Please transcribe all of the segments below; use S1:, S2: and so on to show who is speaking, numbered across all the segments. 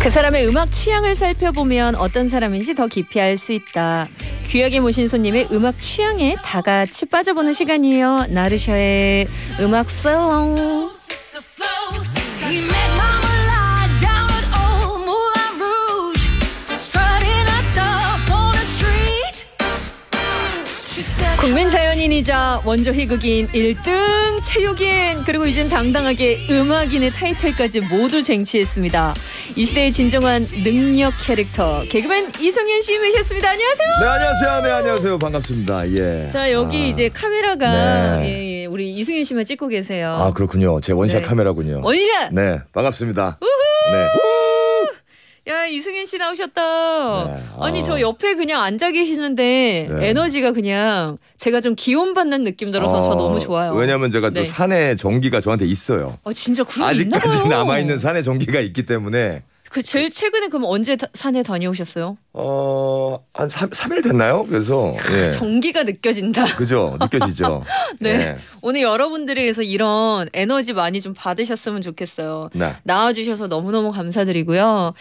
S1: 그 사람의 음악 취향을 살펴보면 어떤 사람인지 더 깊이 알 수 있다. 귀하게 모신 손님의 음악 취향에 다 같이 빠져보는 시간이에요. 나르샤의 음악 살롱. 국민 자연인이자 원조 희극인 1등 체육인 그리고 이젠 당당하게 음악인의 타이틀까지 모두 쟁취했습니다. 이 시대의 진정한 능력 캐릭터 개그맨 이성현 씨 모셨습니다. 안녕하세요. 네 안녕하세요. 네
S2: 안녕하세요. 반갑습니다. 예. 자 여기 아, 이제
S1: 카메라가 네. 예, 예, 우리 이승현 씨만 찍고 계세요. 아
S2: 그렇군요. 제 원샷 네. 카메라군요. 원샷. 네 반갑습니다.
S1: 우후. 네. 야 이승윤 씨 나오셨다. 네. 아니 어. 저 옆에 그냥 앉아 계시는데 네. 에너지가 그냥 제가 좀 기운 받는 느낌 들어서 어. 저 아, 너무 좋아요. 왜냐면 제가 네.
S2: 산에 전기가 저한테 있어요.
S1: 아 진짜 그런 아직까지
S2: 남아 있는 산에 전기가 있기 때문에
S1: 그 제일 최근에 그럼 언제 산에 다녀오셨어요?
S2: 어, 한 3, 일 됐나요? 그래서 아, 예.
S1: 전기가 느껴진다.
S2: 그죠? 느껴지죠.
S1: 네. 예. 오늘 여러분들에게서 이런 에너지 많이 좀 받으셨으면 좋겠어요. 네. 나와 주셔서 너무너무 감사드리고요.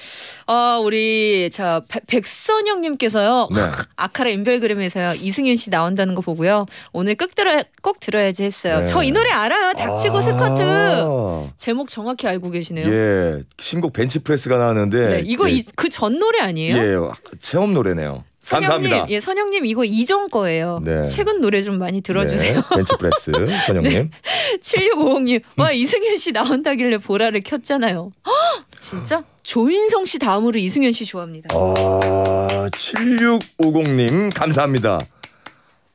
S1: 어, 우리 자 백선영 님께서요. 네. 아, 아카라 인별그램에서요. 이승윤 씨 나온다는 거 보고요. 오늘 꼭 들어 꼭 들어야지 했어요. 네. 저이 노래 알아요. 닥치고 아~ 스커트. 제목 정확히 알고 계시네요.
S2: 예. 신곡 벤치프레스가 나왔는데 네, 이거 예.
S1: 그전 노래 아니에요? 예,
S2: 예, 체험 노래네요. 선영님, 감사합니다. 예,
S1: 선영님 이거 이전 거예요. 네. 최근 노래 좀 많이 들어주세요. 네, 벤치프레스 선영님. 네. 7650님 와 음. 이승현 씨 나온다길래 보라를 켰잖아요. 허! 진짜? 조인성 씨 다음으로 이승현 씨 좋아합니다.
S2: 아 7650님 감사합니다.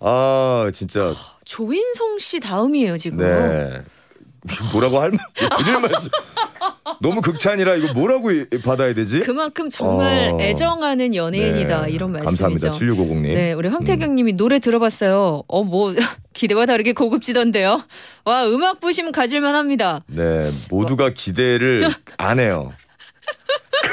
S2: 아 진짜.
S1: 조인성 씨 다음이에요 지금. 네. 뭐라고 할 드릴 말씀
S2: 너무 극찬이라 이거 뭐라고 받아야 되지? 그만큼 정말 어...
S1: 애정하는 연예인이다 네. 이런 말씀이죠. 감사합니다. 7650님. 네, 우리 황태경님이 음. 노래 들어봤어요. 어뭐 기대와 다르게 고급지던데요. 와 음악 부심 가질만합니다.
S2: 네, 모두가 와. 기대를 안 해요.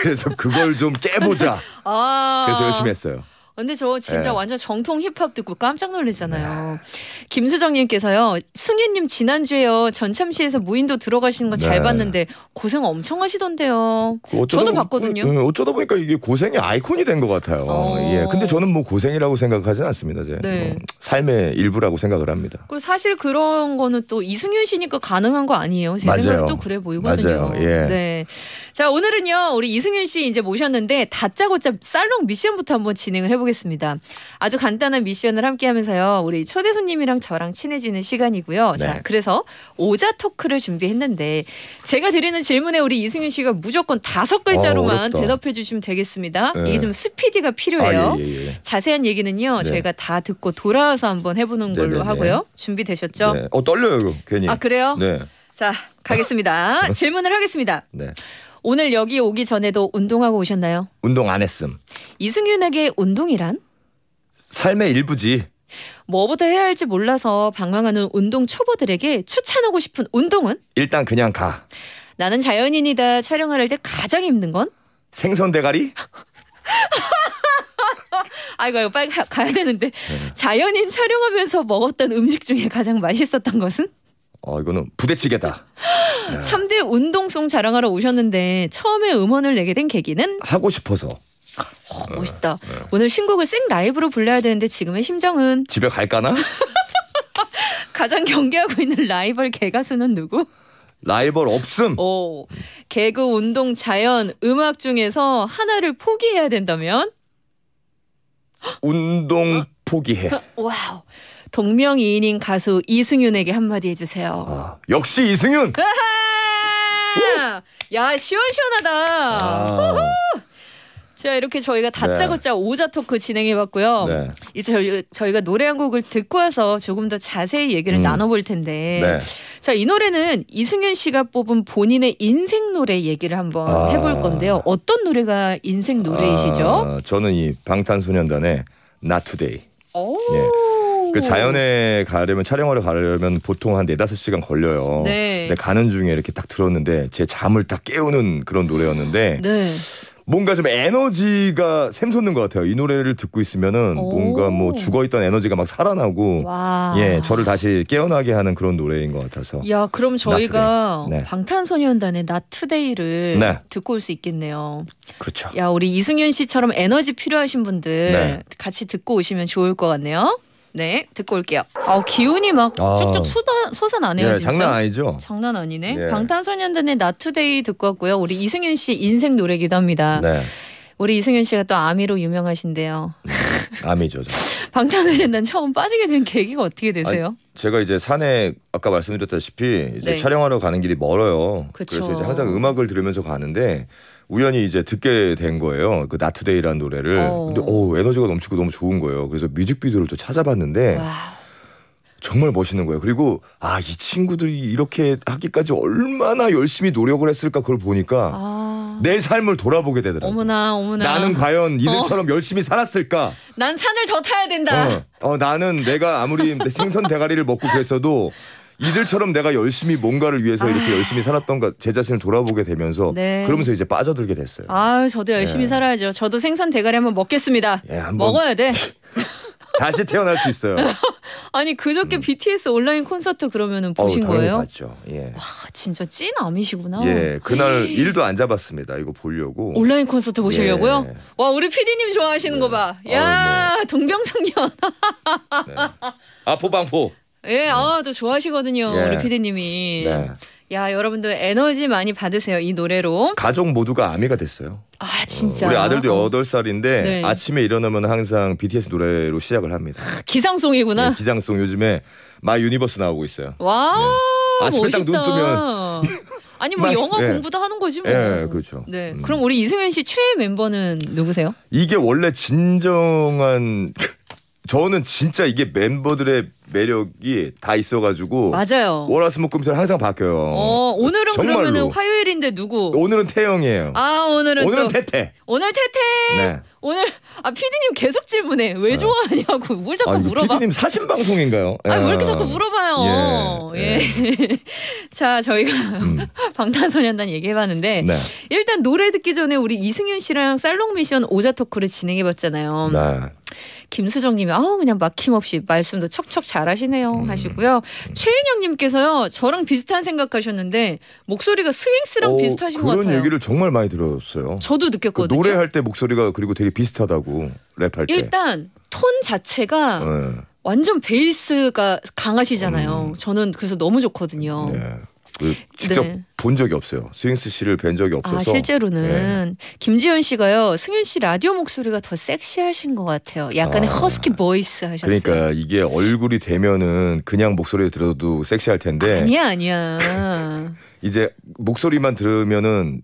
S2: 그래서 그걸 좀 깨보자.
S1: 아~ 그래서 열심히 했어요. 근데 저 진짜 네. 완전 정통 힙합 듣고 깜짝 놀랐잖아요. 네. 김수정님께서요, 승윤님 지난주에요 전참시에서 무인도 들어가시는 거잘 네. 봤는데 고생 엄청 하시던데요. 그 저도 봤거든요. 그, 음,
S2: 어쩌다 보니까 이게 고생이 아이콘이 된 것 같아요. 어. 예, 근데 저는 뭐 고생이라고 생각하지는 않습니다. 제뭐 네. 삶의 일부라고 생각을 합니다.
S1: 그리고 사실 그런 거는 또 이승윤 씨니까 가능한 거 아니에요? 제 맞아요. 또 그래 보이거든요. 맞아요. 예. 네. 자 오늘은요 우리 이승윤 씨 이제 모셨는데 다짜고짜 쌀롱 미션부터 한번 진행을 해보겠습니다. 해보겠습니다. 아주 간단한 미션을 함께하면서요. 우리 초대 손님이랑 저랑 친해지는 시간이고요. 네. 자, 그래서 오자 토크를 준비했는데 제가 드리는 질문에 우리 이승윤 씨가 무조건 다섯 글자로만 어, 대답해 주시면 되겠습니다. 네. 이게 좀 스피디가 필요해요. 아, 예, 예, 예. 자세한 얘기는요. 네. 저희가 다 듣고 돌아와서 한번 해보는 걸로 네네네. 하고요. 준비되셨죠? 네.
S2: 어 떨려요 괜히. 아 그래요? 네.
S1: 자 가겠습니다. 질문을 하겠습니다. 네. 오늘 여기 오기 전에도 운동하고 오셨나요?
S2: 운동 안 했음.
S1: 이승윤에게 운동이란?
S2: 삶의 일부지.
S1: 뭐부터 해야 할지 몰라서 방황하는 운동 초보들에게 추천하고 싶은 운동은?
S2: 일단 그냥 가.
S1: 나는 자연인이다 촬영할 때 가장 힘든 건?
S2: 생선 대가리?
S1: 아이고, 빨리 가, 야 되는데 네. 자연인 촬영하면서 먹었던 음식 중에 가장 맛있었던 것은?
S2: 어 이거는 부대찌개다.
S1: 3대 운동송 자랑하러 오셨는데 처음에 음원을 내게 된 계기는
S2: 하고 싶어서. 어, 멋있다. 어, 네.
S1: 오늘 신곡을 생 라이브로 불러야 되는데 지금의 심정은
S2: 집에 갈까나?
S1: 가장 경계하고 있는 라이벌 개가수는 누구?
S2: 라이벌 없음.
S1: 오, 개그, 운동, 자연, 음악 중에서 하나를 포기해야 된다면?
S2: 운동 포기해.
S1: 와우. 동명이인인 가수 이승윤에게 한마디 해주세요. 아,
S2: 역시 이승윤.
S1: 야 시원시원하다. 아. 자 이렇게 저희가 다짜고짜 네. 오자 토크 진행해봤고요. 네. 이제 저희, 저희가 노래 한 곡을 듣고 와서 조금 더 자세히 얘기를 음. 나눠볼 텐데 네. 자이 노래는 이승윤 씨가 뽑은 본인의 인생 노래 얘기를 한번 아. 해볼 건데요. 어떤 노래가 인생 노래이시죠? 아,
S2: 저는 이 방탄소년단의 Not Today.
S1: 오. 예.
S2: 그 자연에 가려면 촬영하러 가려면 보통 한 네다섯 시간 걸려요. 네. 근데 가는 중에 이렇게 딱 들었는데 제 잠을 딱 깨우는 그런 노래였는데 네. 뭔가 좀 에너지가 샘솟는 것 같아요. 이 노래를 듣고 있으면은 뭔가 뭐 죽어있던 에너지가 막 살아나고 와. 예 저를 다시 깨어나게 하는 그런 노래인 것 같아서. 야
S1: 그럼 저희가 네. 방탄소년단의 나 투데이를 네. 듣고 올 수 있겠네요. 그렇죠. 야 우리 이승윤 씨처럼 에너지 필요하신 분들 네. 같이 듣고 오시면 좋을 것 같네요. 네, 듣고 올게요. 아, 기운이 막 아. 쭉쭉 솟아, 솟아나네요, 예, 진짜. 장난 아니죠? 장난 아니네. 예. 방탄소년단의 나투데이 듣고 왔고요. 우리 이승윤 씨 인생 노래기도 합니다. 네. 우리 이승윤 씨가 또 아미로 유명하신데요. 아미죠. 방탄소년단 처음 빠지게 된 계기가 어떻게 되세요? 아,
S2: 제가 이제 산에 아까 말씀드렸다시피 이제 네. 촬영하러 가는 길이 멀어요. 그쵸. 그래서 이제 항상 음악을 들으면서 가는데 우연히 이제 듣게 된 거예요. 그나트데이라는 노래를. 오. 어. 근데 어 에너지가 넘치고 너무 좋은 거예요. 그래서 뮤직비디오를 또 찾아봤는데 와 정말 멋있는 거예요. 그리고 아 이 친구들이 이렇게 하기까지 얼마나 열심히 노력을 했을까 그걸 보니까 아... 내 삶을 돌아보게 되더라고요.
S1: 어머나 어머나 나는
S2: 과연 이들처럼 어. 열심히 살았을까?
S1: 난 산을 더 타야 된다.
S2: 어, 어 나는 내가 아무리 생선 대가리를 먹고 그랬어도 이들처럼 내가 열심히 뭔가를 위해서 이렇게 아. 열심히 살았던가 제 자신을 돌아보게 되면서 네. 그러면서 이제 빠져들게 됐어요.
S1: 아, 저도 열심히 예. 살아야죠. 저도 생선 대가리 한번 먹겠습니다. 예, 한번 먹어야 돼.
S2: 다시 태어날 수 있어요.
S1: 아니 그저께 음. BTS 온라인 콘서트 그러면은 보신 당연 거예요?
S2: 봤죠. 예. 와
S1: 진짜 찐 아미시구나. 예, 그날
S2: 일도 안 잡았습니다. 이거 보려고.
S1: 온라인 콘서트 보시려고요? 예. 와 우리 PD님 좋아하시는 네. 거 봐. 야 네. 동병상련.
S2: 네. 아포방포.
S1: 예, 네. 아, 또 좋아하시거든요. 예. 우리 피디님이. 네. 야, 여러분들 에너지 많이 받으세요. 이 노래로.
S2: 가족 모두가 아미가 됐어요. 아,
S1: 진짜. 어, 우리 아들도
S2: 여 살인데 네. 아침에 일어나면 항상 BTS 노래로 시작을 합니다. 아,
S1: 기상송이구나. 네,
S2: 기상송 요즘에 마 유니버스 나오고 있어요.
S1: 와 네. 아침에 딱눈 뜨면 아니 뭐 막, 영화 네. 공부도 하는 거지 뭐. 예, 그렇죠. 네. 음. 그럼 우리 이승현 씨 최애 멤버는 누구세요?
S2: 이게 원래 진정한 저는 진짜 이게 멤버들의 매력이 다 있어가지고 맞아요. 월화수목금토는 항상 바뀌어요. 어,
S1: 오늘은 정말로. 그러면은 화요일인데 누구?
S2: 오늘은 태영이에요. 아
S1: 오늘은 오늘은 또, 태태. 오늘 태태. 네. 오늘 아 피디님 계속 질문해 왜 네. 좋아하냐고 뭘 자꾸 아, 물어봐. 피디님
S2: 사신 방송인가요? 아왜 이렇게 예. 자꾸 물어봐요.
S1: 예. 예. 예. 자 저희가 음. 방탄소년단 얘기해봤는데 네. 일단 노래 듣기 전에 우리 이승윤 씨랑 살롱 미션 오자 토크를 진행해봤잖아요. 네. 김수정님이 아우 그냥 막힘없이 말씀도 척척 잘하시네요 음. 하시고요. 음. 최윤영님께서요 저랑 비슷한 생각하셨는데 목소리가 스윙스랑 어, 비슷하신 것 같아요. 그런 얘기를
S2: 정말 많이 들었어요. 저도 그 느꼈거든요. 그 노래할 때 목소리가 그리고 되게 비슷하다고 랩할 때.
S1: 일단 톤 자체가 네. 완전 베이스가 강하시잖아요. 음. 저는 그래서 너무 좋거든요. 네.
S2: 그 직접 네. 본 적이 없어요. 스윙스 씨를 뵌 적이 아, 없어서. 아,
S1: 실제로는 네. 김지현 씨가요. 승윤 씨 라디오 목소리가 더 섹시하신 것 같아요. 약간의 아, 허스키 보이스 하셨어요.
S2: 그러니까 이게 얼굴이 되면은 그냥 목소리 들어도 섹시할 텐데. 아니야
S1: 아니야.
S2: 이제 목소리만 들으면은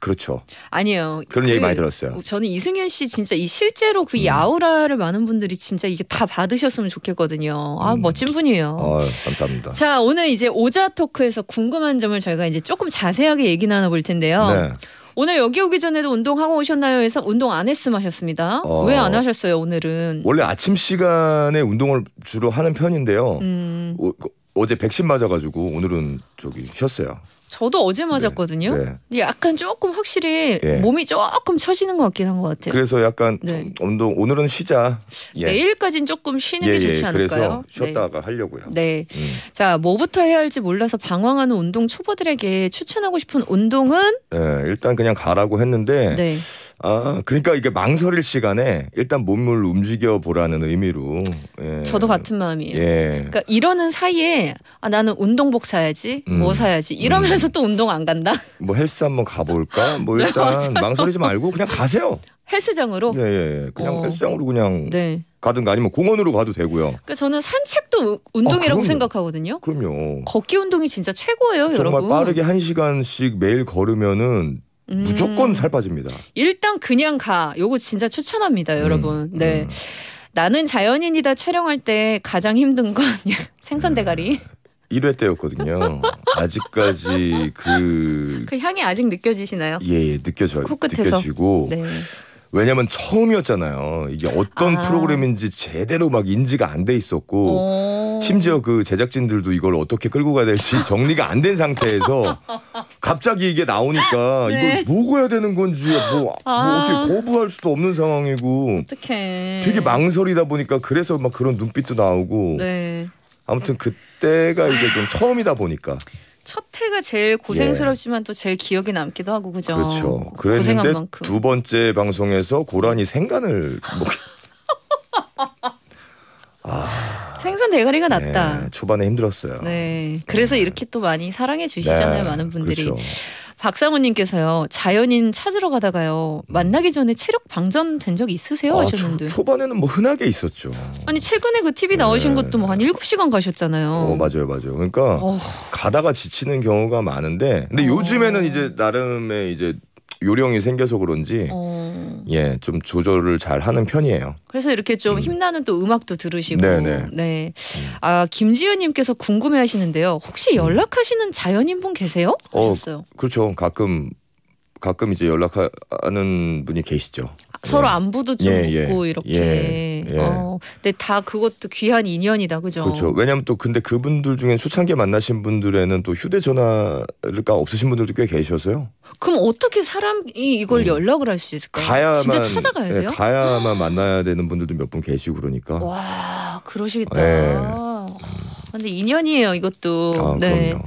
S2: 그렇죠.
S1: 아니에요. 그런 그, 얘기 많이 들었어요. 저는 이승현 씨 진짜 이 실제로 그 음. 아우라를 많은 분들이 진짜 이게 다 받으셨으면 좋겠거든요. 아 음. 멋진 분이에요.
S2: 어, 감사합니다.
S1: 자 오늘 이제 오자 토크에서 궁금한 점을 저희가 이제 조금 자세하게 얘기 나눠볼 텐데요. 네. 오늘 여기 오기 전에도 운동하고 오셨나요? 해서 운동 안 했음 하셨습니다. 어, 왜안 하셨어요 오늘은?
S2: 원래 아침 시간에 운동을 주로 하는 편인데요. 음. 오, 그 어제 백신 맞아가지고 오늘은 저기 쉬었어요.
S1: 저도 어제 맞았거든요. 네. 네. 약간 조금 확실히 예. 몸이 조금 처지는 것 같긴 한 것 같아요. 그래서
S2: 약간 네. 운동 오늘은 쉬자. 예.
S1: 내일까지는 조금 쉬는 예, 게 예. 좋지 않을까요? 그래서 네.
S2: 쉬었다가 하려고요.
S1: 네. 음. 자, 뭐부터 해야 할지 몰라서 방황하는 운동 초보들에게 추천하고 싶은 운동은?
S2: 네, 일단 그냥 가라고 했는데 네. 아, 그러니까 이게 망설일 시간에 일단 몸을 움직여 보라는 의미로. 예. 저도 같은 마음이에요. 예. 그러니까
S1: 이러는 사이에 아, 나는 운동복 사야지, 음. 뭐 사야지 이러면서 음. 또 운동 안 간다.
S2: 뭐 헬스 한번 가볼까? 뭐 네, 일단 망설이지 말고 그냥 가세요.
S1: 헬스장으로? 예,
S2: 예, 예. 그냥 어. 헬스장으로 그냥 네. 가든가 아니면 공원으로 가도 되고요. 그러니까
S1: 저는 산책도 운동이라고 아, 생각하거든요.
S2: 그럼요.
S1: 걷기 운동이 진짜 최고예요, 정말 여러분. 정말 빠르게 한
S2: 시간씩 매일 걸으면은 음. 무조건 살 빠집니다.
S1: 일단 그냥 가. 요거 진짜 추천합니다, 음, 여러분. 음, 네. 음. 나는 자연인이다 촬영할 때 가장 힘든 건 생선 네. 대가리.
S2: 1회 때였거든요. 아직까지 그.
S1: 그 향이 아직 느껴지시나요?
S2: 예, 예 느껴져요. 느껴지고. 네. 왜냐면 처음이었잖아요. 이게 어떤 아. 프로그램인지 제대로 막 인지가 안 돼 있었고 오. 어. 심지어 그 제작진들도 이걸 어떻게 끌고 가야 될지 정리가 안 된 상태에서 갑자기 이게 나오니까 네. 이걸 먹어야 뭐 되는 건지 뭐, 뭐, 아. 어떻게 거부할 수도 없는 상황이고
S1: 어떡해. 되게
S2: 망설이다 보니까 그래서 막 그런 눈빛도 나오고 네. 아무튼 그때가 이제 좀 처음이다 보니까
S1: 첫 해가 제일 고생스럽지만 예. 또 제일 기억에 남기도 하고 그죠. 그렇죠. 그랬는데
S2: 두 번째 방송에서 고라니 생간을 먹.
S1: 아. 생선 대가리가 낫다. 네,
S2: 초반에 힘들었어요.
S1: 네. 그래서 네. 이렇게 또 많이 사랑해 주시잖아요. 네, 많은 분들이. 그렇죠. 박상우님께서요 자연인 찾으러 가다가요 음. 만나기 전에 체력 방전 된 적 있으세요 아, 하셨는데 초,
S2: 반에는뭐 흔하게 있었죠
S1: 아니 최근에 그 TV 나오신 네. 것도 뭐한 7시간 가셨잖아요 어,
S2: 맞아요 맞아요 그러니까 어... 가다가 지치는 경우가 많은데 근데 어... 요즘에는 이제 나름의 이제 요령이 생겨서 그런지 어. 예, 좀 조절을 잘 하는 편이에요.
S1: 그래서 이렇게 좀 음. 힘나는 또 음악도 들으시고 네네. 네. 네. 음. 아, 김지현 님께서 궁금해 하시는데요. 혹시 음. 연락하시는 자연인분 계세요? 요 어,
S2: 그렇죠. 가끔 가끔 이제 연락하는 분이 계시죠.
S1: 서로 예. 안부도 좀 예, 예. 묻고 예, 이렇게. 예, 어, 근데 다 그것도 귀한 인연이다, 그죠? 그렇죠.
S2: 왜냐하면 또 근데 그분들 중에 초창기에 만나신 분들에는 또 휴대전화가 없으신 분들도 꽤 계셔서요.
S1: 그럼 어떻게 사람이 이걸 음. 연락을 할 수 있을까요? 가야만 진짜 찾아가야 예, 돼요?
S2: 가야만 만나야 되는 분들도 몇 분 계시고 그러니까. 와,
S1: 그러시겠다. 근데 인연이에요, 이것도. 아, 네. 네.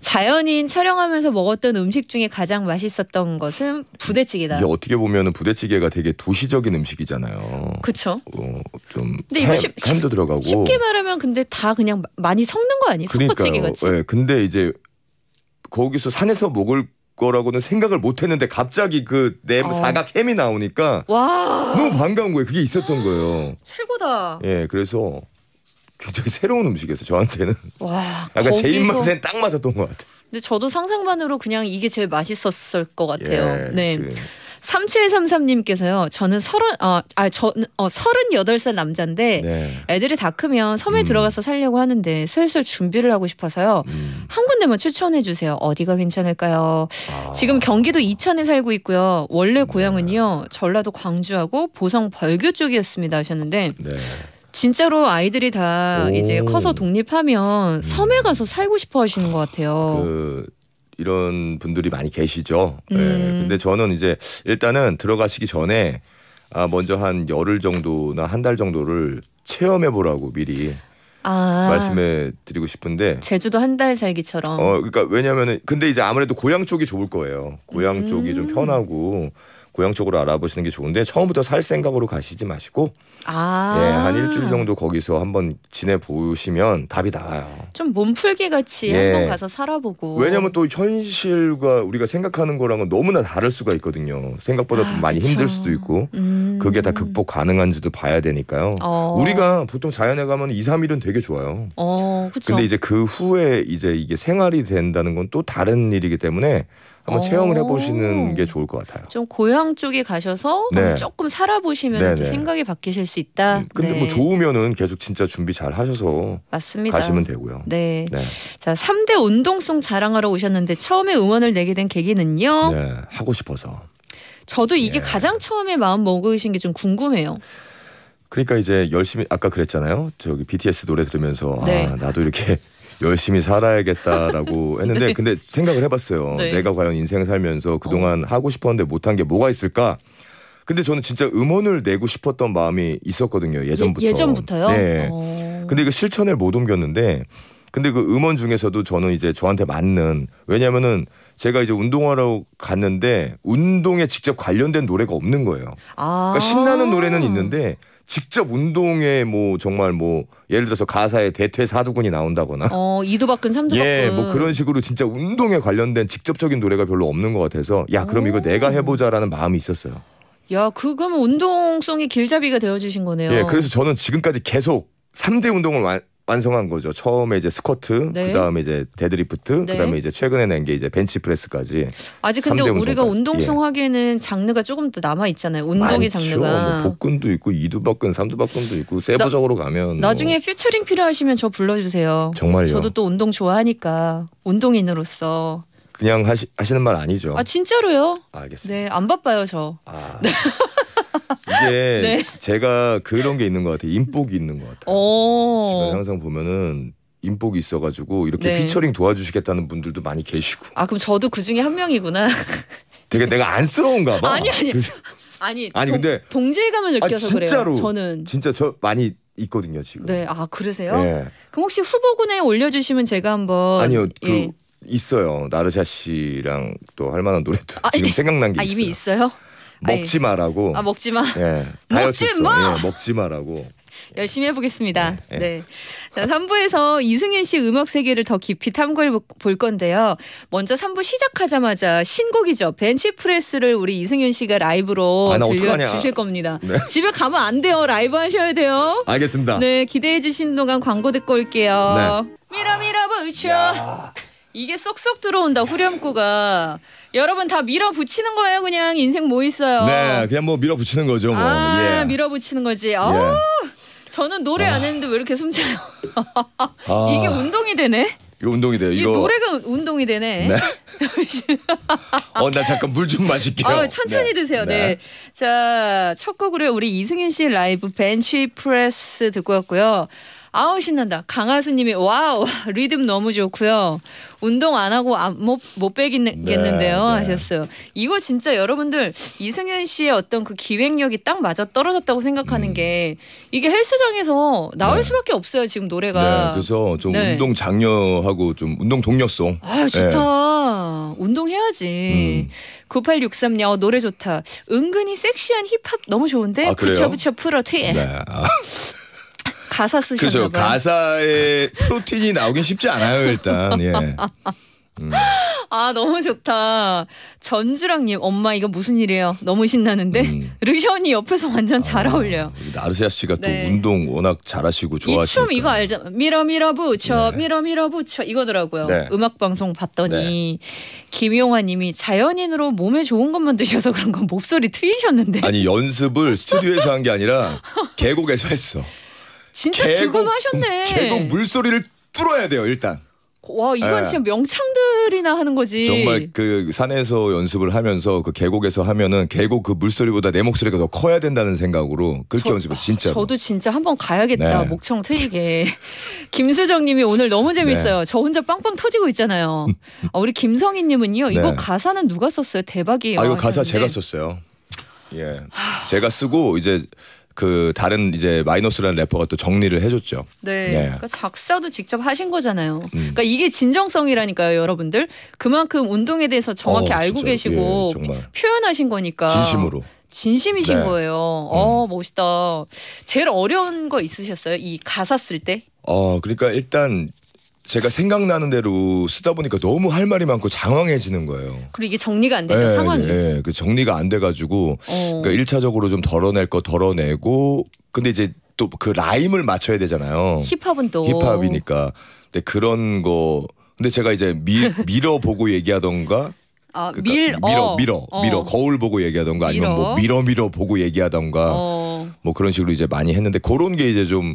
S1: 자연인 촬영하면서 먹었던 음식 중에 가장 맛있었던 것은 부대찌개다. 이게
S2: 어떻게 보면은 부대찌개가 되게 도시적인 음식이잖아요. 그렇죠. 어, 좀 근데 이거 쉽- 햄, 도 들어가고. 쉽게
S1: 말하면 근데 다 그냥 많이 섞는 거 아니에요? 그러니까요. 같이.
S2: 예, 근데 이제 거기서 산에서 먹을 거라고는 생각을 못 했는데 갑자기 그 네, 어. 사각 햄이 나오니까
S1: 와 너무
S2: 반가운 거예요. 그게 있었던 거예요.
S1: 최고다.
S2: 예, 그래서 굉장히 새로운 음식이었어요. 저한테는.
S1: 와, 약간 거기서... 제입맛에딱
S2: 맞았던 것 같아요.
S1: 근데 저도 상상만으로 그냥 이게 제일 맛있었을 것 같아요. 예, 네. 그래. 3733님께서요. 저는 서른 어, 아, 아 저 어, 서른여덟 살 남자인데 네. 애들이 다 크면 섬에 음. 들어가서 살려고 하는데 슬슬 준비를 하고 싶어서요. 음. 한 군데만 추천해 주세요. 어디가 괜찮을까요? 아. 지금 경기도 이천에 살고 있고요. 원래 네. 고향은요. 네. 전라도 광주하고 보성 벌교 쪽이었습니다 하셨는데 네. 진짜로 아이들이 다 오. 이제 커서 독립하면 음. 섬에 가서 살고 싶어 하시는 것 같아요.
S2: 그 이런 분들이 많이 계시죠. 예. 음. 네. 근데 저는 이제 일단은 들어가시기 전에 아 먼저 한 열흘 정도나 한 달 정도를 체험해 보라고 미리
S1: 아, 말씀해
S2: 드리고 싶은데
S1: 제주도 한 달 살기처럼
S2: 어 그러니까 왜냐면은 근데 이제 아무래도 고향 쪽이 좋을 거예요. 고향 음. 쪽이 좀 음. 편하고 고향 쪽으로 알아보시는 게 좋은데 처음부터 살 생각으로 가시지 마시고
S1: 아~ 예, 한
S2: 일주일 정도 거기서 한번 지내 보시면 답이 나와요.
S1: 좀 몸풀기 같이 예. 한번 가서 살아보고.
S2: 왜냐면 하또 현실과 우리가 생각하는 거랑은 너무나 다를 수가 있거든요. 생각보다 아, 좀 많이 그쵸. 힘들 수도 있고 음. 그게 다 극복 가능한지도 봐야 되니까요. 어. 우리가 보통 자연에 가면 2, 3일은 되게 좋아요.
S1: 어, 그쵸. 근데
S2: 이제 그 후에 이제 이게 생활이 된다는 건 또 다른 일이기 때문에 한번 어. 체험을 해보시는 게 좋을 것 같아요.
S1: 좀 고향 쪽에 가셔서 네. 조금 살아보시면 또 네, 네. 생각이 바뀌실 수 있다. 음, 근데 뭐 네. 뭐
S2: 좋으면은 계속 진짜 준비 잘 하셔서
S1: 맞습니다. 가시면 되고요. 네. 네. 자, 3대 운동송 자랑하러 오셨는데 처음에 응원을 내게 된 계기는요? 네,
S2: 하고 싶어서.
S1: 저도 이게 예. 가장 처음에 마음 먹으신 게 좀 궁금해요.
S2: 그러니까 이제 열심히 아까 그랬잖아요. 저기 BTS 노래 들으면서 아, 네. 아, 나도 이렇게 열심히 살아야겠다라고 했는데 네. 근데 생각을 해봤어요. 네. 내가 과연 인생 살면서 그동안 어. 하고 싶었는데 못한 게 뭐가 있을까? 근데 저는 진짜 음원을 내고 싶었던 마음이 있었거든요. 예, 예전부터. 예, 전부터요 네. 어. 근데 이거 그 실천을 못 옮겼는데 근데 그 음원 중에서도 저는 이제 저한테 맞는 왜냐면은 제가 이제 운동하러 갔는데 운동에 직접 관련된 노래가 없는 거예요.
S1: 아~ 그러니까 신나는
S2: 노래는 있는데 직접 운동에 뭐 정말 뭐 예를 들어서 가사에 대퇴 사두근이 나온다거나
S1: 어 이두박근 삼두박근 예뭐 그런
S2: 식으로 진짜 운동에 관련된 직접적인 노래가 별로 없는 것 같아서 야 그럼 이거 내가 해보자라는 마음이 있었어요.
S1: 야 그거면 운동성이 길잡이가 되어주신 거네요. 예 그래서
S2: 저는 지금까지 계속 3대 운동을 완성한 거죠. 처음에 이제 스쿼트, 네. 그다음에 이제 데드리프트, 네. 그다음에 이제 최근에 낸 게 이제 벤치프레스까지.
S1: 아직 근데 우리가 운동성 하기에는 예. 장르가 조금 더 남아 있잖아요. 운동의 많죠. 장르가. 뭐
S2: 복근도 있고 이두박근, 삼두박근도 있고 세부적으로 가면 뭐 나중에
S1: 뭐. 퓨처링 필요하시면 저 불러 주세요. 정말요. 저도 또 운동 좋아하니까 운동인으로서
S2: 그냥 하시, 하시는 말 아니죠? 아
S1: 진짜로요? 알겠습니다. 네, 안 바빠요, 저. 아. 이게 네.
S2: 제가 그런 게 있는 것 같아요. 인복이 있는 것 같아요. 제가 항상 보면은 인복이 있어가지고 이렇게 네. 피처링 도와주시겠다는 분들도 많이 계시고.
S1: 아 그럼 저도 그 중에 한 명이구나.
S2: 되게 내가 안쓰러운가 봐. 아니 아니.
S1: 아니, 아니 동, 근데 동질감을 느껴서 아, 그래요. 저는
S2: 진짜 저 많이 있거든요 지금.
S1: 네, 아 그러세요? 네. 그럼 혹시 후보군에 올려주시면 제가 한번 아니요 그 예.
S2: 있어요 나르샤 씨랑 또 할 만한 노래도 아, 지금 예. 생각난 게 아, 있어요. 이미
S1: 있어요? 네. 먹지
S2: 마라고. 아 먹지 마. 예, 먹지 마. 예, 먹지 마라고.
S1: 열심히 해보겠습니다. 네. 네. 자, 3부에서 이승윤 씨 음악 세계를 더 깊이 탐구해 볼 건데요. 먼저 3부 시작하자마자 신곡이죠. 벤치프레스를 우리 이승윤 씨가 라이브로 아, 들려주실 겁니다. 네. 집에 가면 안 돼요. 라이브 하셔야 돼요. 알겠습니다. 네, 기대해 주신 동안 광고 듣고 올게요. 네. 밀어 밀어 부셔. 이게 쏙쏙 들어온다 후렴구가 여러분 다 밀어붙이는 거예요 그냥 인생 뭐 있어요 네
S2: 그냥 뭐 밀어붙이는 거죠 뭐 아, 예.
S1: 밀어붙이는 거지 어 예. 저는 노래 안 아. 했는데 왜 이렇게 숨차요
S2: 아. 이게
S1: 운동이 되네
S2: 이거 운동이 돼요. 이거 노래가
S1: 운동이 되네. 네.
S2: 어, 나 잠깐 물 좀 마실게요. 어, 천천히 네. 드세요. 네. 네.
S1: 자, 첫 곡으로 우리 이승윤 씨 라이브 벤치 프레스 듣고 왔고요. 아우 신난다. 강하수님이 와우 리듬 너무 좋고요. 운동 안 하고 못, 못 빼겠는데요 네, 네. 하셨어요. 이거 진짜 여러분들 이승현 씨의 어떤 그 기획력이 딱 맞아 떨어졌다고 생각하는 음. 게 이게 헬스장에서 나올 네. 수밖에 없어요 지금 노래가. 네, 그래서
S2: 좀 네. 운동 장려하고 좀 운동 동력성. 아
S1: 좋다. 네. 운동해야지. 음. 9 8 6 3 야, 어, 노래 좋다. 은근히 섹시한 힙합 너무 좋은데 아, 부처부처 풀어 트에. 네. 아. 가사 그렇죠. 쓰셨나 그렇죠.
S2: 가사에 프로틴이 나오긴 쉽지 않아요, 일단. 예.
S1: 음. 아 너무 좋다. 전주랑님 엄마 이거 무슨 일이에요? 너무 신나는데 음. 르션이 옆에서 완전 잘 아, 어울려요.
S2: 나르세아 씨가 네. 또 운동 워낙 잘하시고 좋아하시니
S1: 이춤 이거 알죠? 밀어 밀어 붙여 네. 밀어 밀어 붙여 이거더라고요. 네. 음악 방송 봤더니 네. 김용화님이 자연인으로 몸에 좋은 것만 드셔서 그런 건 목소리 트이셨는데. 아니
S2: 연습을 스튜디오에서 한 게 아니라 계곡에서 했어.
S1: 진짜 계곡, 하셨네 계곡
S2: 물소리를 뚫어야 돼요 일단.
S1: 와 이건 네. 예. 진짜 명창들이나 하는 거지. 정말
S2: 그 산에서 연습을 하면서 그 계곡에서 하면은 계곡 그 물소리보다 내 목소리가 더 커야 된다는 생각으로 그렇게 저, 연습을 진짜. 저도
S1: 진짜 한 번 가야겠다 네. 목청 트이게. 김수정님이 오늘 너무 재밌어요. 네. 저 혼자 빵빵 터지고 있잖아요. 아, 우리 김성희님은요 이거 네. 가사는 누가 썼어요? 대박이에요. 아 이거 하셨는데. 제가
S2: 썼어요. 예, 제가 쓰고 이제 그 다른 이제 마이너스라는 래퍼가 또 정리를 해줬죠.
S1: 네. 네. 그러니까 작사도 직접 하신 거잖아요. 음. 그러니까 이게 진정성이라니까요, 여러분들. 그만큼 운동에 대해서 정확히 어, 알고 계시고 예, 표현하신 거니까. 진심으로. 진심이신 네. 거예요. 음. 어, 멋있다. 제일 어려운 거 있으셨어요? 이 가사 쓸 때?
S2: 어, 그러니까 일단 제가 생각나는 대로 쓰다 보니까 너무 할 말이 많고 장황해지는 거예요.
S1: 그리고 이게 정리가 안 되죠 예, 상황이.
S2: 예, 예. 그 정리가 안 돼가지고 어. 그러니까 일차적으로 좀 덜어낼 거 덜어내고 근데 이제 또 그 라임을 맞춰야 되잖아요.
S1: 힙합은 또 힙합이니까.
S2: 근데 그런 거 근데 제가 이제 미, 밀어보고 얘기하던가
S1: 아, 그러니까 밀, 밀어, 어. 밀어, 어. 밀어,
S2: 거울 보고 얘기하던가 아니면 뭐 밀어. 뭐 밀어, 밀어 보고 얘기하던가 어. 뭐 그런 식으로 이제 많이 했는데 그런 게 이제 좀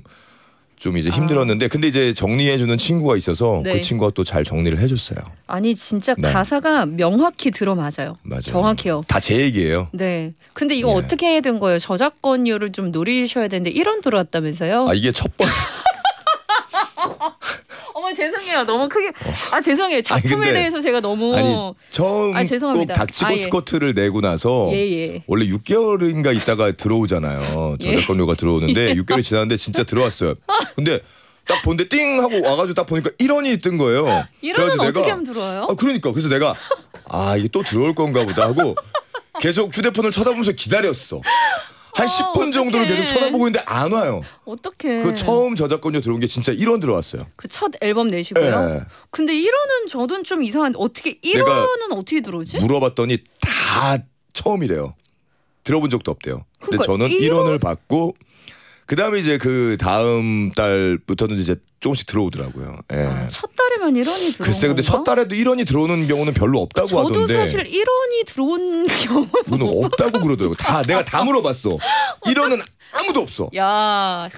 S2: 좀 이제 아. 힘들었는데 아. 근데 이제 정리해 주는 친구가 있어서 그 네. 그 친구가 또 잘 정리를 해줬어요.
S1: 아니 진짜 네. 가사가 명확히 들어맞아요. 맞아요. 정확해요.
S2: 다 제 얘기예요.
S1: 네. 근데 이거 예. 어떻게 해야 된 거예요? 저작권료를 좀 노리셔야 되는데 1원 들어왔다면서요? 아
S2: 이게 첫 번.
S1: 정말 죄송해요. 너무 크게 어. 아 죄송해요. 작품에 근데- 대해서 제가 너무 아니
S2: 처음 아, 죄송합니다. 닥치고 아, 예. 스쿼트를 내고 나서 예, 예. 원래 6개월인가 있다가 들어오잖아요. 예. 저작권료가 들어오는데 6개월이 예. 지났는데 진짜 들어왔어요. 근데 딱 본데 띵 하고 와가지고 딱 보니까 1원이 뜬 거예요. 이러면 어떻게 하면 들어와요? 아 그러니까 그래서 내가 아 이게 또 들어올 건가 보다 하고 계속 휴대폰을 쳐다보면서 기다렸어. 한 10분 아, 정도를 계속 쳐다보고 있는데 안 와요.
S1: 어떡해. 그 처음
S2: 저작권료 들어온 게 진짜 1원 들어왔어요.
S1: 그 첫 앨범 내시고요. 예. 근데 1원은 저돈 좀이상한 어떻게 1원은 어떻게 들어오지?
S2: 물어봤더니 다 처음이래요. 들어본 적도 없대요. 그러니까 저는 1원을 받고 그다음에 이제 그 다음 달부터는 이제 조금씩 들어오더라고요. 예. 아, 첫
S1: 달에만 1원이 들어 글쎄 근데 첫
S2: 달에도 1원이 들어오는 경우는 별로 없다고 저도 하던데. 저도 사실
S1: 1원이 들어온
S2: 경우는 없다고 그러더라고. 다 내가 다 물어봤어.
S1: 1원은 아무도 없어. 야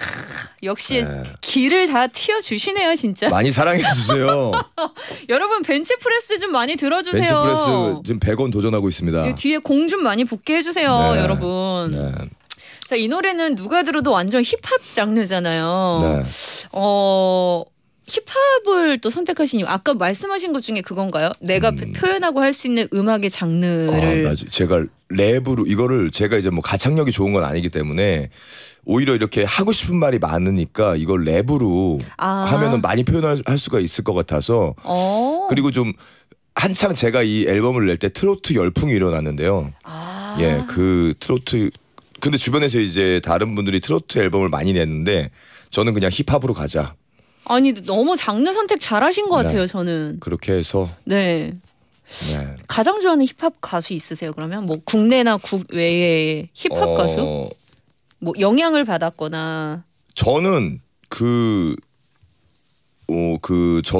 S1: 역시 네. 길을 다 튀어 주시네요 진짜. 많이 사랑해 주세요. 여러분 벤치 프레스 좀 많이 들어주세요. 벤치 프레스 지금
S2: 100원 도전하고 있습니다.
S1: 뒤에 공 좀 많이 붙게 해주세요, 네. 여러분. 네. 자, 이 노래는 누가 들어도 완전 힙합 장르잖아요. 네. 어, 힙합을 또 선택하신 이유 아까 말씀하신 것 중에 그건가요? 내가 음. 표현하고 할 수 있는 음악의 장르를 아,
S2: 제가 랩으로 이거를 제가 이제 뭐 가창력이 좋은 건 아니기 때문에 오히려 이렇게 하고 싶은 말이 많으니까 이걸 랩으로
S1: 아. 하면은
S2: 많이 표현할 수가 있을 것 같아서 어. 그리고 좀 한창 제가 이 앨범을 낼 때 트로트 열풍이 일어났는데요. 아. 예, 그 트로트 근데 주변에서 이제 다른 분들이 트로트 앨범을 많이 냈는데 저는 그냥 힙합으로 가자.
S1: 아니 너무 장르 선택 잘하신 것 네. 같아요. 저는
S2: 그렇게 해서
S1: 네. 네. 가장 좋아하는 힙합 가수 있으세요? 그러면 뭐 국내나 국외의 힙합 어... 가수? 뭐 영향을 받았거나
S2: 저는 그 어, 그, 저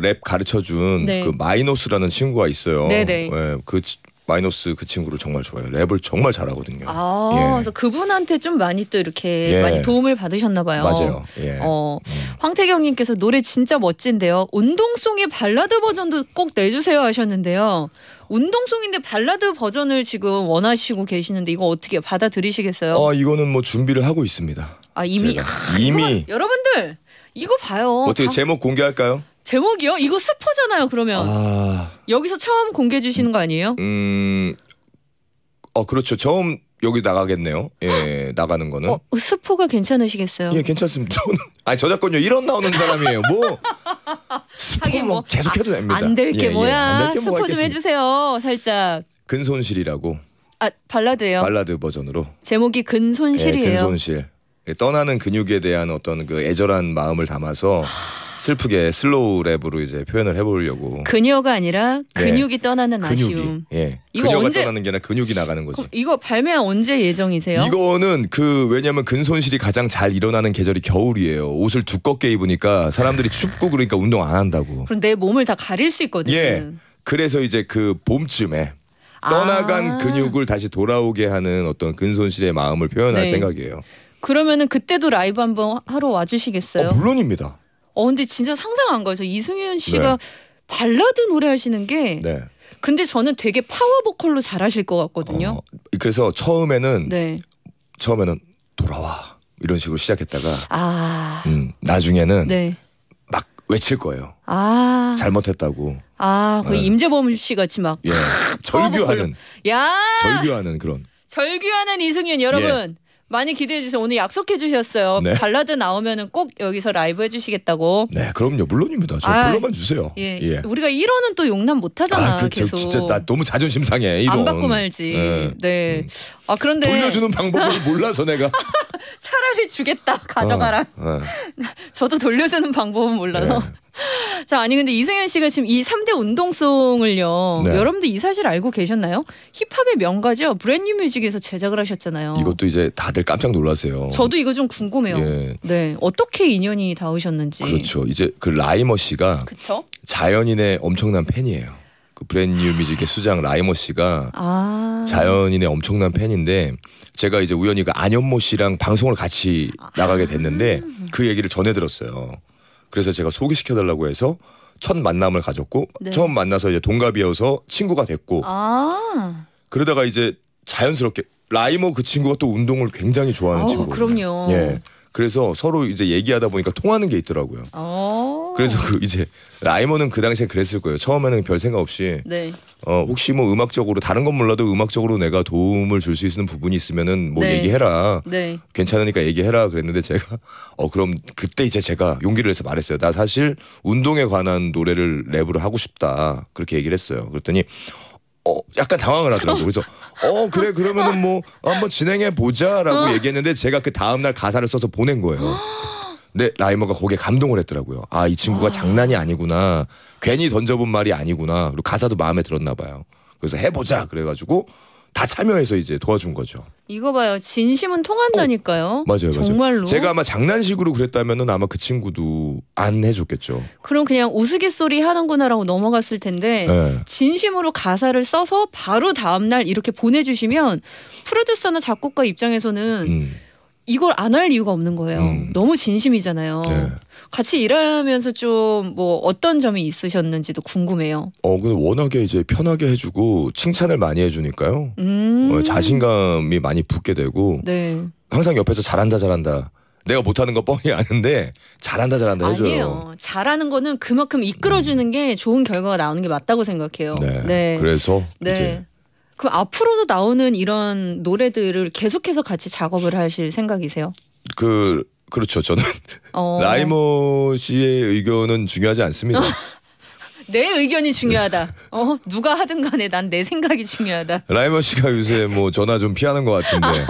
S2: 랩 가르쳐 준그 네. 마이노스라는 친구가 있어요. 네네. 네, 네. 예, 그 마이너스 그 친구를 정말 좋아해요. 랩을 정말 잘하거든요.
S1: 아, 예. 그래서 그분한테 좀 많이 또 이렇게 예. 많이 도움을 받으셨나 봐요. 맞아요. 예. 어, 음. 황태경 님께서 노래 진짜 멋진데요. 운동송의 발라드 버전도 꼭 내주세요 하셨는데요. 운동송인데 발라드 버전을 지금 원하시고 계시는데 이거 어떻게 받아들이시겠어요? 어, 이거는 뭐
S2: 준비를 하고 있습니다. 아, 이미 아, 이미
S1: 여러분들 이거 봐요. 어떻게 다...
S2: 제목 공개할까요?
S1: 제목이요? 이거 스포잖아요. 그러면
S2: 아...
S1: 여기서 처음 공개해 주시는 거 아니에요?
S2: 음, 어 그렇죠. 처음 여기 나가겠네요. 예, 나가는 거는. 어,
S1: 어, 스포가 괜찮으시겠어요? 예, 괜찮습니다. 저는
S2: 아니 저작권료 1원 나오는 사람이에요. 뭐
S1: 스포 뭐, 뭐 계속 해도 아, 됩니다. 안 될게 예, 예, 뭐야. 예, 스포 뭐좀 해주세요. 살짝.
S2: 근손실이라고.
S1: 아 발라드요. 발라드 버전으로. 제목이 근손실이에요. 예,
S2: 근손실. 예, 떠나는 근육에 대한 어떤 그 애절한 마음을 담아서. 슬프게 슬로우 랩으로 이제 표현을 해보려고.
S1: 그녀가 아니라 네. 근육이 네. 떠나는 근육이. 아쉬움.
S2: 예. 이거 그녀가 언제... 떠나는 게 아니라 근육이 나가는 거죠
S1: 이거 발매 언제 예정이세요?
S2: 이거는 그 왜냐면 근손실이 가장 잘 일어나는 계절이 겨울이에요. 옷을 두껍게 입으니까 사람들이 춥고 그러니까 운동 안 한다고.
S1: 그럼 내 몸을 다 가릴 수 있거든. 예.
S2: 그래서 이제 그 봄쯤에 아. 떠나간 아 근육을 다시 돌아오게 하는 어떤 근손실의 마음을 표현할 네. 생각이에요.
S1: 그러면은 그때도 라이브 한번 하러 와주시겠어요? 어, 물론입니다. 어 근데 진짜 상상 안 가요. 저 이승윤 씨가 네. 발라드 노래 하시는 게 네. 근데 저는 되게 파워 보컬로 잘하실 것 같거든요. 어,
S2: 그래서 처음에는 네. 처음에는 돌아와 이런 식으로 시작했다가
S1: 아... 음,
S2: 나중에는 네. 막 외칠 거예요.
S1: 아...
S2: 잘못했다고.
S1: 아 거의 그 네. 임재범 씨 같이 막
S2: 예. 절규하는 야 절규하는 그런
S1: 절규하는 이승윤 여러분. 예. 많이 기대해 주세요. 오늘 약속해 주셨어요. 네. 발라드 나오면은 꼭 여기서 라이브 해 주시겠다고.
S2: 네, 그럼요. 물론입니다. 저 아, 불러만 주세요. 예. 예.
S1: 우리가 1호는 또 용납 못 하잖아. 아, 그, 계속. 진짜 나
S2: 너무 자존심 상해. 이런. 안 받고 말지. 네.
S1: 네. 음. 아, 그런데 돌려주는 방법을 몰라서 내가 차라리 주겠다. 가져가라. 어, 네. 저도 돌려주는 방법은 몰라서. 예. 자, 아니 근데 이승현 씨가 지금 이 3대 운동송을요. 네. 여러분들 이 사실 알고 계셨나요? 힙합의 명가죠. 브랜뉴 뮤직에서 제작을 하셨잖아요.
S2: 이것도 이제 다들 깜짝 놀라세요. 저도
S1: 이거 좀 궁금해요. 예. 네. 어떻게 인연이 닿으셨는지. 그렇죠.
S2: 이제 그 라이머 씨가 그쵸? 자연인의 엄청난 팬이에요. 그 브랜뉴 뮤직의 수장 라이머 씨가
S1: 아. 자연인의
S2: 엄청난 팬인데 제가 이제 우연히 그 안현모 씨랑 방송을 같이 나가게 됐는데 아. 그 얘기를 전해 들었어요. 그래서 제가 소개시켜 달라고 해서 첫 만남을 가졌고 네. 처음 만나서 이제 동갑이어서 친구가 됐고
S1: 아.
S2: 그러다가 이제 자연스럽게 라이머 그 친구가 또 운동을 굉장히 좋아하는 어, 친구.
S1: 그럼요. 예.
S2: 그래서 서로 이제 얘기하다 보니까 통하는 게 있더라고요.
S1: 어.
S2: 그래서 그 이제 라이머는 그 당시에 그랬을 거예요. 처음에는 별 생각 없이 네. 어 혹시 뭐 음악적으로 다른 건 몰라도 음악적으로 내가 도움을 줄 수 있는 부분이 있으면은 뭐 네. 얘기해라. 네. 괜찮으니까 얘기해라 그랬는데 제가 어 그럼 그때 이제 제가 용기를 내서 말했어요. 나 사실 운동에 관한 노래를 랩으로 하고 싶다. 그렇게 얘기를 했어요. 그랬더니 어, 약간 당황을 하더라고 그래서 어 그래 그러면은 뭐 한번 진행해 보자라고 얘기했는데 제가 그 다음 날 가사를 써서 보낸 거예요. 네, 라이머가 거기에 감동을 했더라고요. 아, 이 친구가 와. 아. 장난이 아니구나. 괜히 던져본 말이 아니구나. 그리고 가사도 마음에 들었나 봐요. 그래서 해보자. 그래가지고 다 참여해서 이제 도와준 거죠.
S1: 이거 봐요. 진심은 통한다니까요. 어, 맞아요, 정말로. 맞아요. 제가
S2: 아마 장난식으로 그랬다면 아마 그 친구도 안 해줬겠죠.
S1: 그럼 그냥 우스갯소리 하는구나라고 넘어갔을 텐데 네. 진심으로 가사를 써서 바로 다음 날 이렇게 보내주시면 프로듀서나 작곡가 입장에서는 음. 이걸 안 할 이유가 없는 거예요. 음. 너무 진심이잖아요. 네. 같이 일하면서 좀 뭐 어떤 점이 있으셨는지도 궁금해요.
S2: 어, 근데 워낙에 이제 편하게 해주고 칭찬을 많이 해주니까요.
S1: 음. 어,
S2: 자신감이 많이 붙게 되고 네. 항상 옆에서 잘한다 잘한다. 내가 못하는 거 뻔히 아는데 잘한다 잘한다 해줘요. 아니에요.
S1: 잘하는 거는 그만큼 이끌어주는 음. 게 좋은 결과가 나오는 게 맞다고 생각해요. 네. 네. 그래서 네. 이제 그 앞으로도 나오는 이런 노래들을 계속해서 같이 작업을 하실 생각이세요?
S2: 그 그렇죠. 저는 어. 라이모 씨의 의견은 중요하지 않습니다.
S1: 내 의견이 중요하다. 어 누가 하든 간에 난 내 생각이 중요하다.
S2: 라이머 씨가 요새 뭐 전화 좀 피하는 것 같은데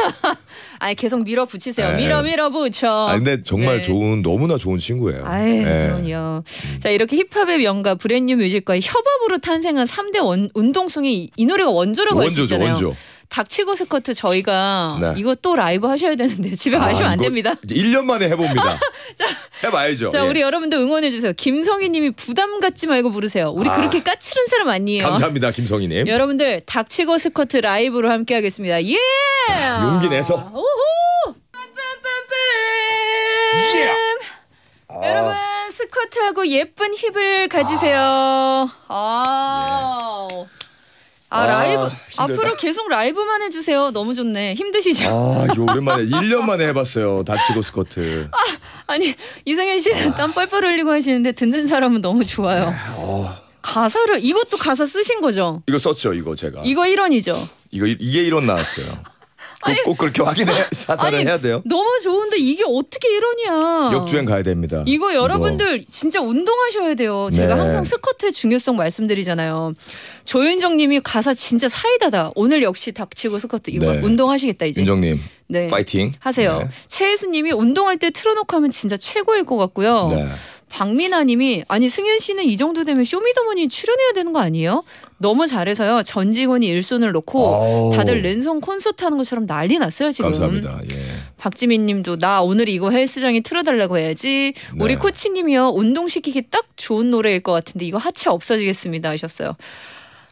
S1: 아니 계속 밀어붙이세요. 네. 밀어 예. 밀어붙여. 아 근데
S2: 정말 네. 좋은 너무나 좋은 친구예요. 아유, 네.
S1: 그럼요. 음. 자 이렇게 힙합의 명가 브랜뉴 뮤직과의 협업으로 탄생한 3대 원, 운동송이 이 노래가 원조라고 원조죠, 잖아요 원조. 닥치고 스쿼트 저희가 네. 이거 또 라이브 하셔야 되는데 집에 아, 가시면 안 됩니다. 이제
S2: 1년 만에 해봅니다. 자, 해봐야죠. 자, 예. 우리
S1: 여러분들 응원해주세요. 김성희님이 부담 갖지 말고 부르세요. 우리 아, 그렇게 까칠한 사람 아니에요. 감사합니다, 김성희님. 여러분들 닥치고 스쿼트 라이브로 함께하겠습니다. 예! 자, 용기 내서. 예! 아. 여러분 스쿼트하고 예쁜 힙을 가지세요. 아. 예.
S2: 아, 아 라이브 힘들다. 앞으로
S1: 계속 라이브만 해주세요. 너무 좋네. 힘드시죠? 아 오랜만에
S2: 1년 만에 해봤어요. 닥치고 스커트.
S1: 아, 니 이승현 씨는 아. 땀 뻘뻘 흘리고 하시는데 듣는 사람은 너무 좋아요.
S2: 아, 어.
S1: 가사를 이것도 가사 쓰신 거죠?
S2: 이거 썼죠 이거 제가.
S1: 이거 1원이죠?
S2: 이거 이게 1원 나왔어요.
S1: 아꼭 그렇게 확인해
S2: 사살을 아니, 해야 돼요.
S1: 너무 좋은데 이게 어떻게 이러냐. 역주행
S2: 가야 됩니다. 이거 여러분들
S1: 이거. 진짜 운동하셔야 돼요. 제가 네. 항상 스쿼트의 중요성 말씀드리잖아요. 조윤정님이 가사 진짜 사이다다. 오늘 역시 닥치고 스쿼트 이거 네. 운동하시겠다 이제. 윤정님.
S2: 네. 파이팅
S1: 하세요. 네. 최혜수님이 운동할 때 틀어놓고 하면 진짜 최고일 것 같고요. 네. 박민아님이 아니 승현 씨는 이 정도 되면 쇼미더머니 출연해야 되는 거 아니에요? 너무 잘해서요. 전 직원이 일손을 놓고 다들 랜선 콘서트 하는 것처럼 난리 났어요, 지금. 감사합니다. 예. 박지민 님도 나 오늘 이거 헬스장에 틀어달라고 해야지. 네. 우리 코치님이요. 운동시키기 딱 좋은 노래일 것 같은데 이거 하체 없어지겠습니다 하셨어요.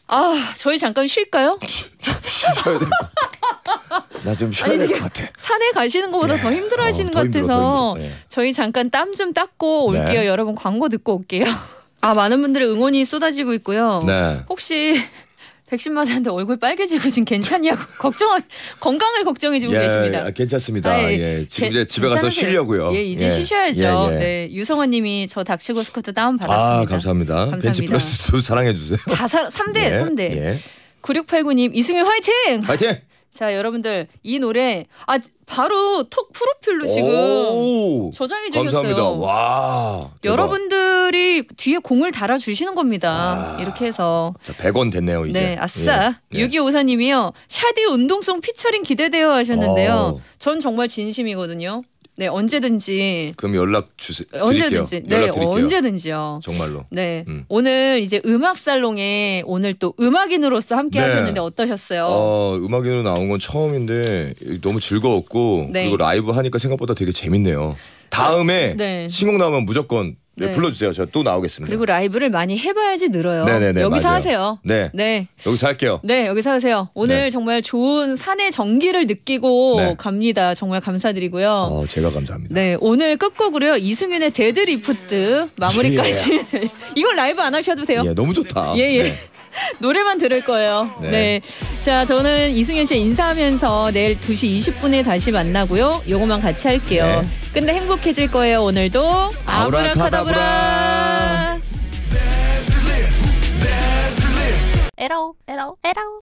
S1: 아, 저희 잠깐 쉴까요? 쉬어야 될것
S2: 같아. 나좀 쉬어야 될것 같아.
S1: 산에 가시는 것보다 예. 더 힘들어 하시는 어, 것 힘들어, 같아서 예. 저희 잠깐 땀 좀 닦고 올게요. 네. 여러분 광고 듣고 올게요. 아 많은 분들의 응원이 쏟아지고 있고요. 네. 혹시 백신 맞았는데 얼굴 빨개지고 지금 괜찮냐고 걱정 건강을 걱정해주고 예, 계십니다. 아,
S2: 괜찮습니다. 아, 예. 예. 지금 게, 이제 집에 가서 쉬려고요. 예, 이제 예, 쉬셔야죠. 예, 예. 네,
S1: 유성원님이 저 닥치고 스쿼트 다운 아, 받았습니다. 아,
S2: 감사합니다. 감사합니다. 벤치 플러스도 사랑해 주세요. 다
S1: 사, 3대 예, 3대. 예. 9689 님 이승윤 화이팅! 화이팅! 자, 여러분들 이 노래 아 바로 톡 프로필로 지금 저장해 주셨어요. 감사합니다.
S2: 와. 대박.
S1: 여러분들이 뒤에 공을 달아 주시는 겁니다. 아, 이렇게 해서
S2: 자, 100원 됐네요, 이제. 네, 예. 아싸.
S1: 예, 예. 6254님이요. 샤디 운동성 피처링 기대되어 하셨는데요. 오. 어. 전 정말 진심이거든요. 네 언제든지.
S2: 그럼 연락 주세요. 언제든지. 네 드릴게요.
S1: 언제든지요. 정말로. 네 음. 오늘 이제 음악 살롱에 오늘 또 음악인으로서 함께 네. 하셨는데 어떠셨어요?
S2: 어, 음악인으로 나온 건 처음인데 너무 즐거웠고 네. 그리고 라이브 하니까 생각보다 되게 재밌네요. 다음에 네. 신곡 나오면 무조건 네, 네. 불러주세요. 저 또 나오겠습니다. 그리고
S1: 라이브를 많이 해봐야지 늘어요. 네네네, 네, 네, 여기서 맞아요. 하세요. 네. 네. 여기서 할게요. 네, 여기서 하세요. 오늘 네. 정말 좋은 산의 정기를 느끼고 네. 갑니다. 정말 감사드리고요.
S2: 어, 제가 감사합니다.
S1: 네, 오늘 끝곡으로요. 이승윤의 데드리프트 마무리까지. 예. 이걸 라이브 안 하셔도 돼요. 예, 너무 좋다. 예, 예. 노래만 들을 거예요. 네. 네. 자, 저는 이승현 씨 인사하면서 내일 2시 20분에 다시 만나고요. 요거만 같이 할게요. 네. 근데 행복해질 거예요, 오늘도.
S2: 아브라카다브라.
S1: 에라오, 에라오, 에라오.